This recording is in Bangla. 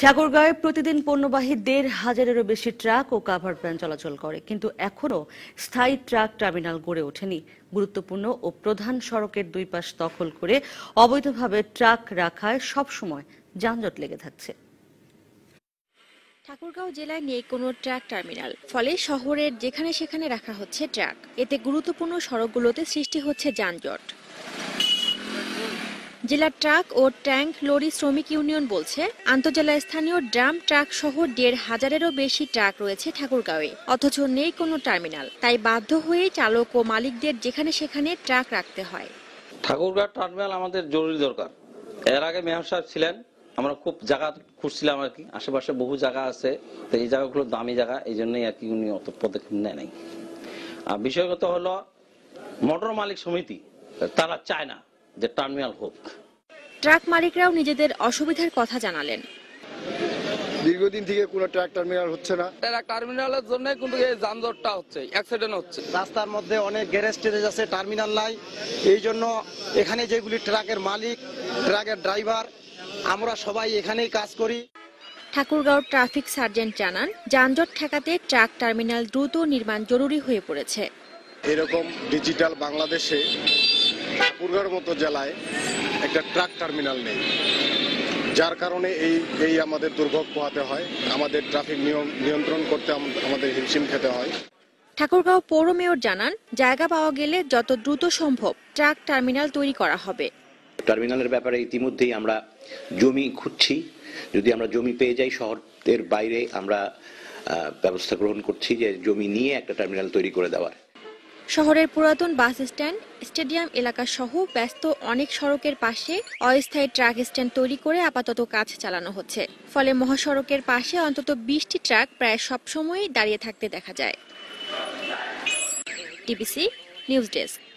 ঠাকুরগাঁওয়ে প্রতিদিন পণ্যবাহী দেড় হাজারেরও বেশি ট্রাক ও কাভার ভ্যান চলাচল করে কিন্তু এখনও স্থায়ী ট্রাক টার্মিনাল গড়ে ওঠেনি গুরুত্বপূর্ণ ও প্রধান সড়কের দুই পাশ দখল করে অবৈধভাবে ট্রাক রাখায় সবসময় যানজট লেগে থাকছে ঠাকুরগাঁও জেলায় নেই কোনো ট্রাক টার্মিনাল ফলে শহরের যেখানে সেখানে রাখা হচ্ছে ট্রাক এতে গুরুত্বপূর্ণ সড়কগুলোতে সৃষ্টি হচ্ছে যানজট জেলা ট্রাক ও ট্যাঙ্ক লরি শ্রমিক ইউনিয়ন বলছে আন্তজেলা স্থানীয় ড্রাম ট্রাক সহ দেড় হাজারেরও বেশি ট্রাক রয়েছে ঠাকুরগাঁওয়ে অথচ নেই কোনো টার্মিনাল তাই বাধ্য হয়ে চালক ও মালিকদের যেখানে সেখানে ট্রাক রাখতে হয় ঠাকুরগাঁও টার্মিনাল আমাদের জরুরি দরকার এর আগে মেয়র সাহেব ছিলেন আমরা খুব জায়গা খুঁজছিলাম আর কি আশেপাশে বহু জায়গা আছে তো এই জায়গাগুলো দামি জায়গা এই জন্যই আর কি উনি অত পদক্ষেপ নেয় নাই আর বিষয়গত হলো মোটর মালিক সমিতি তারা চায় না যে টার্মিনাল হোক ট্রাক মালিকরাও নিজেদের অসুবিধার কথা জানালেন দীর্ঘদিন থেকে কোনো ট্রাক টার্মিনাল হচ্ছে না ট্রাক টার্মিনালের জন্য কিন্তু এই যানজটটা হচ্ছে অ্যাক্সিডেন্ট হচ্ছে রাস্তার মধ্যে অনেক গ্যারেজ স্টেজ আছে টার্মিনাল নাই এই জন্য এখানে যেগুলি ট্রাকের মালিক ট্রাকের ড্রাইভার আমরা সবাই এখানেই কাজ করি ঠাকুরগাঁও ট্রাফিক সার্জেন্ট জানান যানজট ঠেকাতে ট্রাক টার্মিনাল দ্রুত নির্মাণ জরুরি হয়ে পড়েছে এরকম ডিজিটাল বাংলাদেশে ঠাকুরগাঁওর মতো জেলায় একটা ট্রাক টার্মিনাল নেই যার কারণে এই এই আমাদের দুর্ভোগ পোহাতে হয় আমাদের ট্রাফিক নিয়ম নিয়ন্ত্রণ করতে আমাদের হিমশিম খেতে হয় ঠাকুরগাঁও পৌর মেয়র জানান জায়গা পাওয়া গেলে যত দ্রুত সম্ভব ট্রাক টার্মিনাল তৈরি করা হবে টার্মিনালের ব্যাপারে ইতিমধ্যেই আমরা জমি খুঁজছি যদি আমরা জমি পেয়ে যাই শহরের বাইরে আমরা ব্যবস্থা গ্রহণ করছি যে জমি নিয়ে একটা টার্মিনাল তৈরি করে দেওয়ার শহরের পুরাতন বাস স্ট্যান্ড স্টেডিয়াম এলাকা সহ ব্যস্ত অনেক সড়কের পাশে অস্থায়ী ট্রাক স্ট্যান্ড তৈরি করে আপাতত কাজ চালানো হচ্ছে ফলে মহাসড়কের পাশে অন্তত বিশটি ট্রাক প্রায় সবসময়ই দাঁড়িয়ে থাকতে দেখা যায় টিবিসি নিউজ ডেস্ক